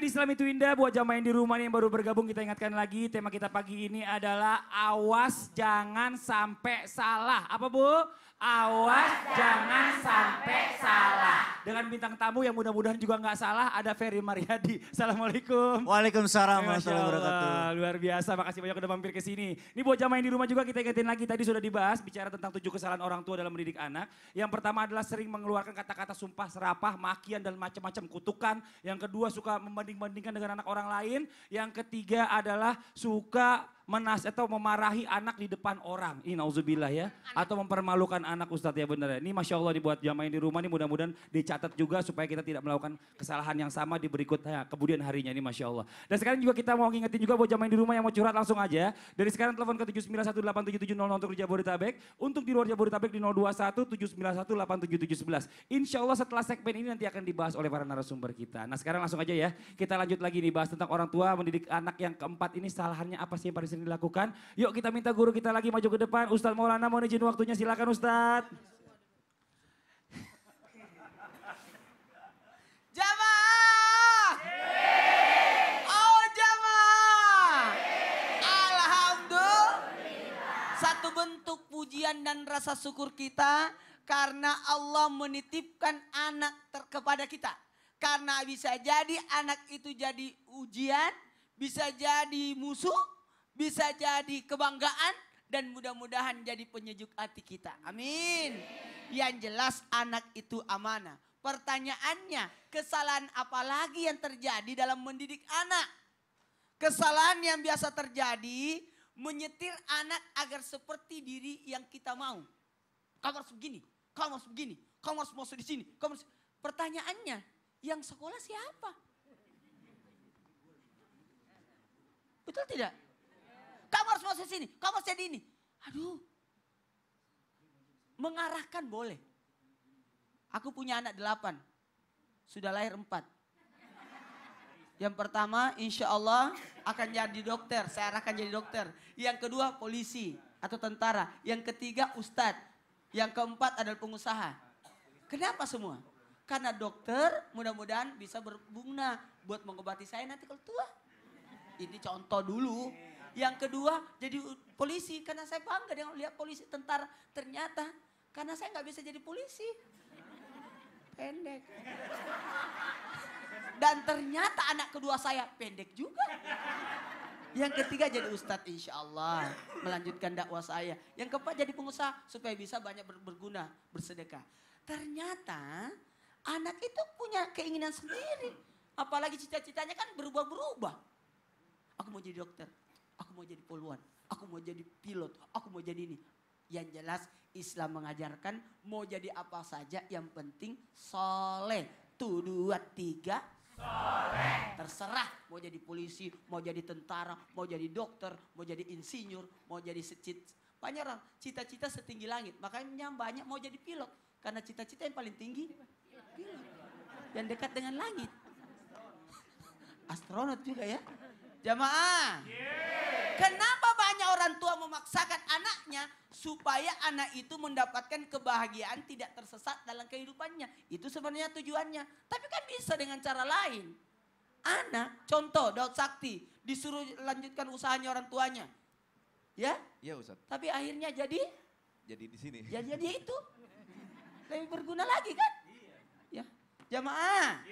di Islam itu indah. Buat jamaah yang di rumah nih yang baru bergabung kita ingatkan lagi. Tema kita pagi ini adalah awas jangan sampai salah. Apa bu? Awas jangan sampai salah dengan bintang tamu yang mudah-mudahan juga nggak salah ada Ferry Mariadi. Assalamualaikum. Waalaikumsalam warahmatullahi wabarakatuh. Luar biasa, makasih banyak udah mampir ke sini. Ini buat jamaah di rumah juga kita ingetin lagi tadi sudah dibahas bicara tentang tujuh kesalahan orang tua dalam mendidik anak. Yang pertama adalah sering mengeluarkan kata-kata sumpah serapah, makian dan macam-macam kutukan. Yang kedua suka membanding-bandingkan dengan anak orang lain. Yang ketiga adalah suka menas atau memarahi anak di depan orang. Ini nauzubillah ya. Atau mempermalukan anak Ustadz ya benar ya. Ini Masya Allah dibuat jamaah di rumah ini mudah-mudahan dicatat juga supaya kita tidak melakukan kesalahan yang sama di berikutnya. Eh, kemudian harinya ini Masya Allah. Dan sekarang juga kita mau ngingetin juga buat jamaah di rumah yang mau curhat langsung aja. Dari sekarang telepon ke 7918770 untuk di Jabodetabek. Untuk di luar Jabodetabek di 021 Insya Allah setelah segmen ini nanti akan dibahas oleh para narasumber kita. Nah sekarang langsung aja ya. Kita lanjut lagi nih bahas tentang orang tua mendidik anak yang keempat ini salahannya apa sih yang paling sering dilakukan. Yuk kita minta guru kita lagi maju ke depan. Ustadz Maulana mau izin waktunya silakan Ustadz. Jamaah. Oh jamaah. Alhamdulillah. Satu bentuk pujian dan rasa syukur kita karena Allah menitipkan anak ter kepada kita. Karena bisa jadi anak itu jadi ujian, bisa jadi musuh, bisa jadi kebanggaan dan mudah-mudahan jadi penyejuk hati kita. Amin. Yang jelas anak itu amanah. Pertanyaannya, kesalahan apa lagi yang terjadi dalam mendidik anak? Kesalahan yang biasa terjadi menyetir anak agar seperti diri yang kita mau. Kamu harus begini, kamu harus begini, kamu harus masuk di sini. Kamu harus... Pertanyaannya, yang sekolah siapa? Betul tidak? Kamu harus masuk sini, kamu harus jadi ini. Aduh. Mengarahkan boleh. Aku punya anak delapan. Sudah lahir empat. Yang pertama insya Allah akan jadi dokter. Saya arahkan jadi dokter. Yang kedua polisi atau tentara. Yang ketiga ustadz. Yang keempat adalah pengusaha. Kenapa semua? Karena dokter mudah-mudahan bisa berbunga buat mengobati saya nanti kalau tua. Ini contoh dulu. Yang kedua jadi polisi karena saya bangga dengan lihat polisi tentara. Ternyata karena saya nggak bisa jadi polisi. Pendek. Dan ternyata anak kedua saya pendek juga. Yang ketiga jadi ustadz insya Allah. Melanjutkan dakwah saya. Yang keempat jadi pengusaha supaya bisa banyak berguna, bersedekah. Ternyata anak itu punya keinginan sendiri. Apalagi cita-citanya kan berubah-berubah. Aku mau jadi dokter aku mau jadi poluan, aku mau jadi pilot, aku mau jadi ini. Yang jelas Islam mengajarkan mau jadi apa saja yang penting soleh. Tuh dua tiga Soleh. Terserah mau jadi polisi, mau jadi tentara, mau jadi dokter, mau jadi insinyur, mau jadi secit. Banyak orang cita-cita setinggi langit. Makanya banyak mau jadi pilot. Karena cita-cita yang paling tinggi pilot. Yang dekat dengan langit. Astronot juga ya. Jamaah. Yeah. Kenapa banyak orang tua memaksakan anaknya supaya anak itu mendapatkan kebahagiaan tidak tersesat dalam kehidupannya. Itu sebenarnya tujuannya. Tapi kan bisa dengan cara lain. Anak, contoh Daud Sakti disuruh lanjutkan usahanya orang tuanya. Ya? Iya Ustaz. Tapi akhirnya jadi? Jadi di sini. Jadi ya, jadi itu. Lebih berguna lagi kan? Iya. Ya. Jamaah.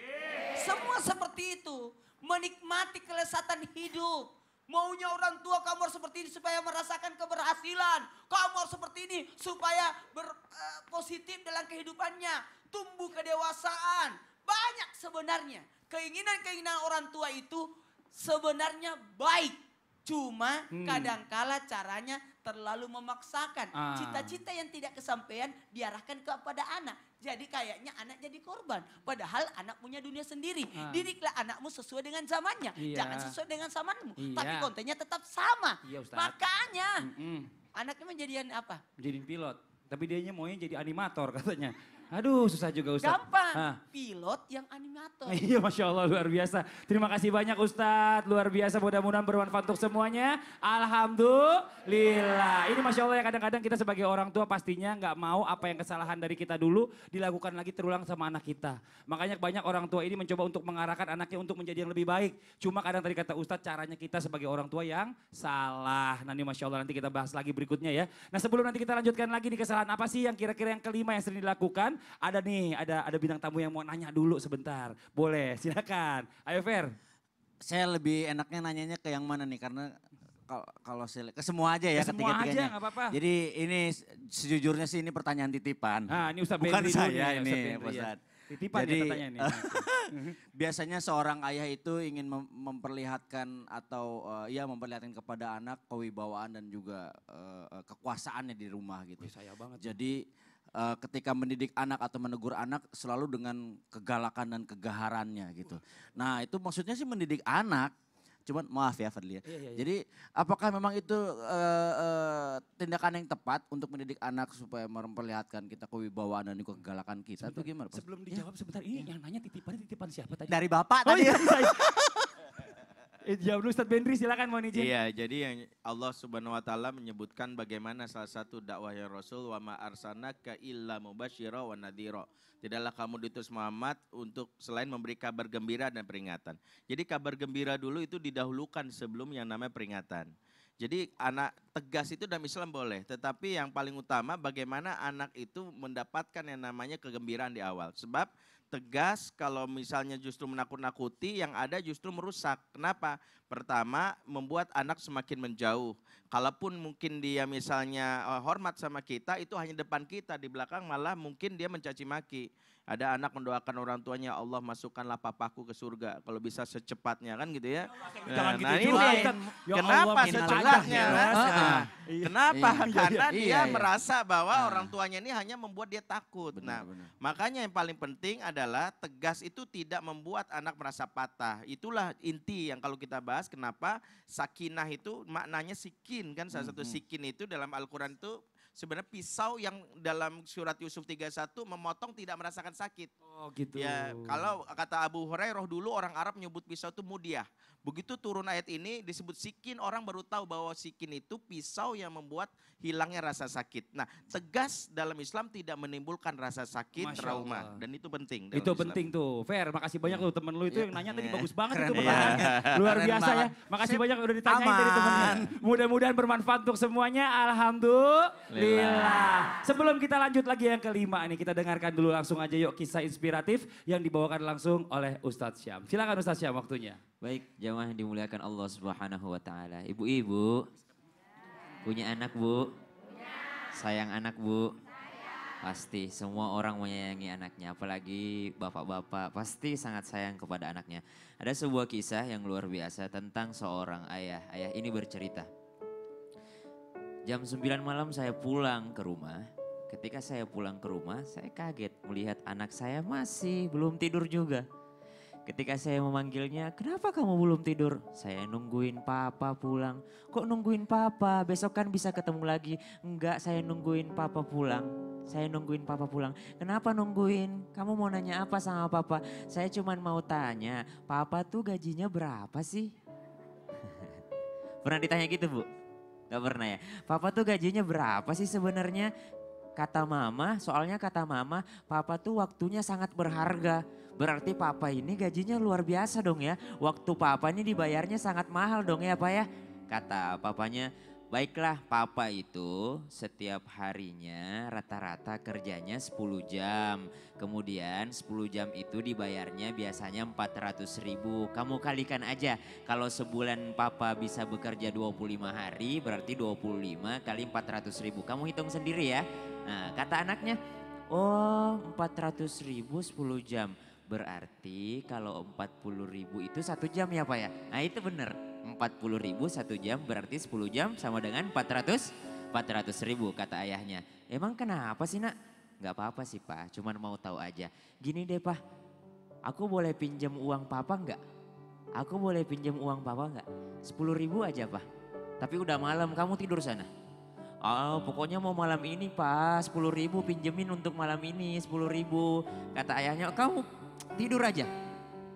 Semua seperti itu. Menikmati kelesatan hidup Maunya orang tua kamu harus seperti ini supaya merasakan keberhasilan. Kamu harus seperti ini supaya ber, uh, positif dalam kehidupannya. Tumbuh kedewasaan. Banyak sebenarnya. Keinginan-keinginan orang tua itu sebenarnya baik. Cuma hmm. kadangkala caranya terlalu memaksakan. Ah. Cita-cita yang tidak kesampaian diarahkan kepada anak. Jadi kayaknya anak jadi korban. Padahal anak punya dunia sendiri. Ah. Didiklah anakmu sesuai dengan zamannya. Iya. Jangan sesuai dengan zamanmu. Iya. Tapi kontennya tetap sama. Iya, Makanya mm -mm. anaknya menjadi apa? menjadi pilot. Tapi dia maunya jadi animator katanya. Aduh susah juga Ustaz. Gampang, Hah. pilot yang animator. Iya Masya Allah luar biasa. Terima kasih banyak Ustaz, luar biasa mudah-mudahan bermanfaat untuk semuanya. Alhamdulillah. Ini Masya Allah ya kadang-kadang kita sebagai orang tua pastinya nggak mau apa yang kesalahan dari kita dulu dilakukan lagi terulang sama anak kita. Makanya banyak orang tua ini mencoba untuk mengarahkan anaknya untuk menjadi yang lebih baik. Cuma kadang tadi kata Ustaz caranya kita sebagai orang tua yang salah. Nanti Masya Allah nanti kita bahas lagi berikutnya ya. Nah sebelum nanti kita lanjutkan lagi nih kesalahan apa sih yang kira-kira yang kelima yang sering dilakukan. Ada nih, ada ada bintang tamu yang mau nanya dulu sebentar. Boleh, silakan. Ayo Fer. Saya lebih enaknya nanyanya ke yang mana nih karena kalau saya ke semua aja ya, ya ketiga aja gak apa-apa. Jadi ini sejujurnya sih ini pertanyaan titipan. Nah, ini Ustaz Bukan saya ya, ini, Ustaz. Iya. Titipan Jadi, ya ini. Mhm. biasanya seorang ayah itu ingin memperlihatkan atau uh, ya memperlihatkan kepada anak kewibawaan dan juga uh, kekuasaannya di rumah gitu. Wih, saya banget. Jadi uh, ketika mendidik anak atau menegur anak selalu dengan kegalakan dan kegaharannya gitu. Nah itu maksudnya sih mendidik anak, cuman maaf ya Fadli ya. Iya, iya, iya. Jadi apakah memang itu uh, uh, tindakan yang tepat untuk mendidik anak supaya memperlihatkan kita kewibawaan dan juga kegalakan kita sebentar, itu gimana? Pak? Sebelum iya. dijawab ya. sebentar ini yang nanya titipan titipan siapa tadi? Dari bapak oh, tadi. iya. iya. Eh, jawab dulu Ustaz Bendri silakan mohon izin. Iya, jadi yang Allah Subhanahu wa taala menyebutkan bagaimana salah satu dakwah ya Rasul wa ma arsanaka illa mubasyira wa nadhira. Tidaklah kamu diutus Muhammad untuk selain memberi kabar gembira dan peringatan. Jadi kabar gembira dulu itu didahulukan sebelum yang namanya peringatan. Jadi anak tegas itu dalam Islam boleh, tetapi yang paling utama bagaimana anak itu mendapatkan yang namanya kegembiraan di awal. Sebab tegas, kalau misalnya justru menakut-nakuti, yang ada justru merusak. Kenapa? Pertama, membuat anak semakin menjauh. Kalaupun mungkin dia misalnya eh, hormat sama kita, itu hanya depan kita, di belakang malah mungkin dia mencaci maki. Ada anak mendoakan orang tuanya, Allah masukkanlah papaku ke surga. Kalau bisa secepatnya kan gitu ya. ya nah, gitu ya. nah ini, gitu ya, kenapa secepatnya? Kan? Nah, iya. kenapa? Iya, iya, Karena dia merasa bahwa nah. orang tuanya ini hanya membuat dia takut. nah, makanya yang paling penting adalah tegas itu tidak membuat anak merasa patah. Itulah inti yang kalau kita bahas bahas kenapa sakinah itu maknanya sikin kan salah satu mm-hmm. sikin itu dalam Al-Qur'an itu sebenarnya pisau yang dalam surat Yusuf 31 memotong tidak merasakan sakit. Oh gitu. Ya, kalau kata Abu Hurairah dulu orang Arab menyebut pisau itu mudiah. Begitu turun ayat ini disebut sikin, orang baru tahu bahwa sikin itu pisau yang membuat hilangnya rasa sakit. Nah, tegas dalam Islam tidak menimbulkan rasa sakit, Masya trauma Allah. dan itu penting. Itu Islam. penting tuh. Fair, makasih banyak tuh temen lu itu yang iya. nanya tadi bagus banget Keren itu pertanyaannya. Iya. Luar biasa ya. banget. ya. Makasih Sip. banyak udah ditanyain Aman. dari temen. Mudah-mudahan bermanfaat untuk semuanya. Alhamdulillah. Sebelum kita lanjut lagi yang kelima nih, kita dengarkan dulu langsung aja yuk kisah inspiratif yang dibawakan langsung oleh Ustadz Syam. Silakan Ustadz Syam waktunya. Baik, jamaah yang dimuliakan Allah Subhanahu wa taala. Ibu-ibu punya anak, Bu? Punya. Sayang anak, Bu? Sayang. Pasti semua orang menyayangi anaknya, apalagi bapak-bapak pasti sangat sayang kepada anaknya. Ada sebuah kisah yang luar biasa tentang seorang ayah. Ayah ini bercerita. Jam 9 malam saya pulang ke rumah. Ketika saya pulang ke rumah, saya kaget melihat anak saya masih belum tidur juga. Ketika saya memanggilnya, kenapa kamu belum tidur? Saya nungguin papa pulang. Kok nungguin papa? Besok kan bisa ketemu lagi. Enggak, saya nungguin papa pulang. Saya nungguin papa pulang. Kenapa nungguin? Kamu mau nanya apa sama papa? Saya cuma mau tanya, papa tuh gajinya berapa sih? pernah ditanya gitu bu? Gak pernah ya? Papa tuh gajinya berapa sih sebenarnya? Kata mama, soalnya kata mama, papa tuh waktunya sangat berharga. Berarti papa ini gajinya luar biasa dong ya. Waktu papanya dibayarnya sangat mahal dong ya pak ya. Kata papanya, baiklah papa itu setiap harinya rata-rata kerjanya 10 jam. Kemudian 10 jam itu dibayarnya biasanya 400 ribu. Kamu kalikan aja kalau sebulan papa bisa bekerja 25 hari berarti 25 kali 400 ribu. Kamu hitung sendiri ya. Nah kata anaknya, oh 400 ribu 10 jam. Berarti kalau 40 ribu itu satu jam ya Pak ya? Nah itu benar. 40 ribu satu jam berarti 10 jam sama dengan 400 400 ribu kata ayahnya. Emang kenapa sih nak? Gak apa-apa sih Pak, cuman mau tahu aja. Gini deh Pak, aku boleh pinjam uang Papa enggak? Aku boleh pinjam uang Papa enggak? 10 ribu aja Pak. Tapi udah malam, kamu tidur sana. Oh pokoknya mau malam ini pak, sepuluh ribu pinjemin untuk malam ini sepuluh ribu. Kata ayahnya, kamu tidur aja.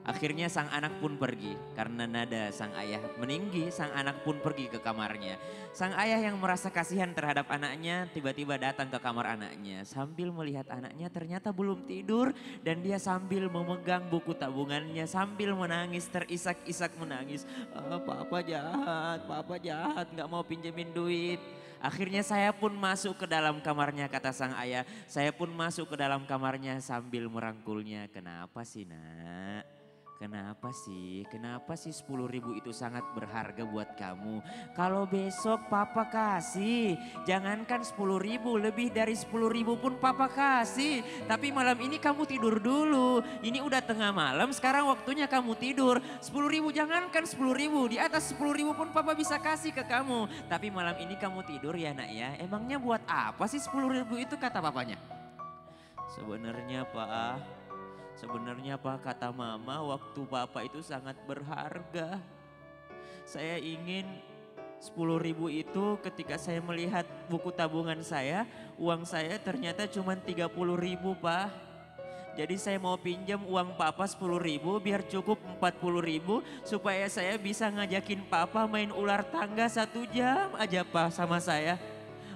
Akhirnya sang anak pun pergi karena nada sang ayah meninggi, sang anak pun pergi ke kamarnya. Sang ayah yang merasa kasihan terhadap anaknya tiba-tiba datang ke kamar anaknya sambil melihat anaknya ternyata belum tidur dan dia sambil memegang buku tabungannya sambil menangis terisak-isak menangis. Oh, papa jahat, papa jahat gak mau pinjemin duit. Akhirnya saya pun masuk ke dalam kamarnya kata sang ayah. Saya pun masuk ke dalam kamarnya sambil merangkulnya. Kenapa sih nak? Kenapa sih? Kenapa sih sepuluh ribu itu sangat berharga buat kamu? Kalau besok papa kasih, jangankan sepuluh ribu, lebih dari sepuluh ribu pun papa kasih. Tapi malam ini kamu tidur dulu. Ini udah tengah malam, sekarang waktunya kamu tidur. Sepuluh ribu, jangankan sepuluh ribu, di atas sepuluh ribu pun papa bisa kasih ke kamu. Tapi malam ini kamu tidur ya nak ya, emangnya buat apa sih sepuluh ribu itu kata papanya? Sebenarnya Pak, sebenarnya Pak kata Mama waktu Bapak itu sangat berharga. Saya ingin sepuluh ribu itu ketika saya melihat buku tabungan saya, uang saya ternyata cuma tiga puluh ribu Pak. Jadi saya mau pinjam uang papa sepuluh ribu biar cukup empat puluh ribu supaya saya bisa ngajakin papa main ular tangga satu jam aja pak sama saya.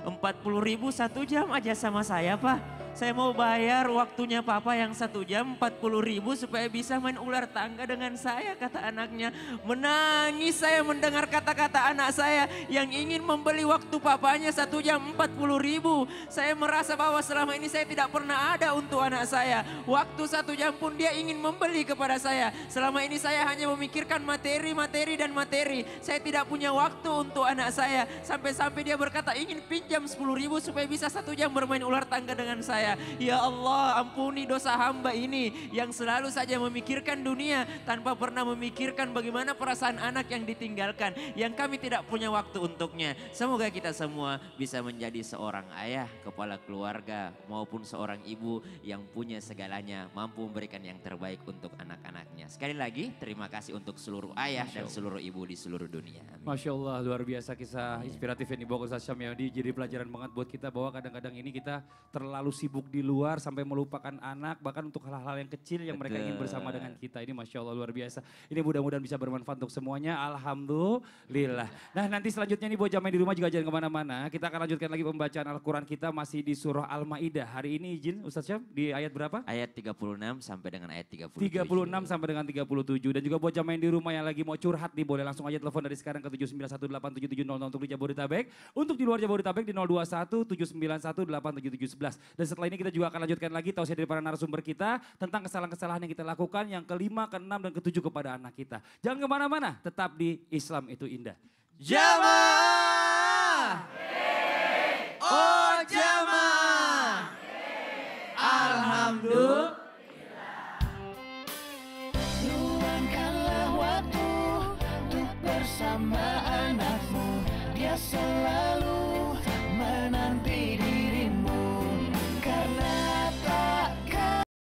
empat puluh ribu satu jam aja sama saya pak. Saya mau bayar waktunya papa yang satu jam 40 ribu supaya bisa main ular tangga dengan saya kata anaknya. Menangis saya mendengar kata-kata anak saya yang ingin membeli waktu papanya satu jam 40 ribu. Saya merasa bahwa selama ini saya tidak pernah ada untuk anak saya. Waktu satu jam pun dia ingin membeli kepada saya. Selama ini saya hanya memikirkan materi, materi dan materi. Saya tidak punya waktu untuk anak saya. Sampai-sampai dia berkata ingin pinjam 10 ribu supaya bisa satu jam bermain ular tangga dengan saya saya. Ya Allah ampuni dosa hamba ini yang selalu saja memikirkan dunia tanpa pernah memikirkan bagaimana perasaan anak yang ditinggalkan. Yang kami tidak punya waktu untuknya. Semoga kita semua bisa menjadi seorang ayah, kepala keluarga maupun seorang ibu yang punya segalanya mampu memberikan yang terbaik untuk anak-anaknya. Sekali lagi terima kasih untuk seluruh ayah dan seluruh ibu di seluruh dunia. Amin. Masya Allah luar biasa kisah inspiratif yang dibawa Ustaz Syamyadi jadi pelajaran banget buat kita bahwa kadang-kadang ini kita terlalu sibuk sibuk di luar sampai melupakan anak bahkan untuk hal-hal yang kecil yang mereka ingin bersama dengan kita. Ini masya Allah luar biasa. Ini mudah-mudahan bisa bermanfaat untuk semuanya. Alhamdulillah. Nah nanti selanjutnya nih buat jamai di rumah juga jangan kemana-mana. Kita akan lanjutkan lagi pembacaan Al-Quran kita masih di surah Al-Ma'idah. Hari ini izin Ustaz Syam di ayat berapa? Ayat 36 sampai dengan ayat 37. 36 sampai dengan 37. Dan juga buat jamai di rumah yang lagi mau curhat nih boleh langsung aja telepon dari sekarang ke 7918770 untuk di Jabodetabek. Untuk di luar Jabodetabek di 021 791 Dan setelah setelah ini kita juga akan lanjutkan lagi tausiah dari para narasumber kita tentang kesalahan-kesalahan yang kita lakukan yang kelima, keenam dan ketujuh kepada anak kita. Jangan kemana-mana, tetap di Islam itu indah. Jamaah. Oh jamaah. Alhamdulillah.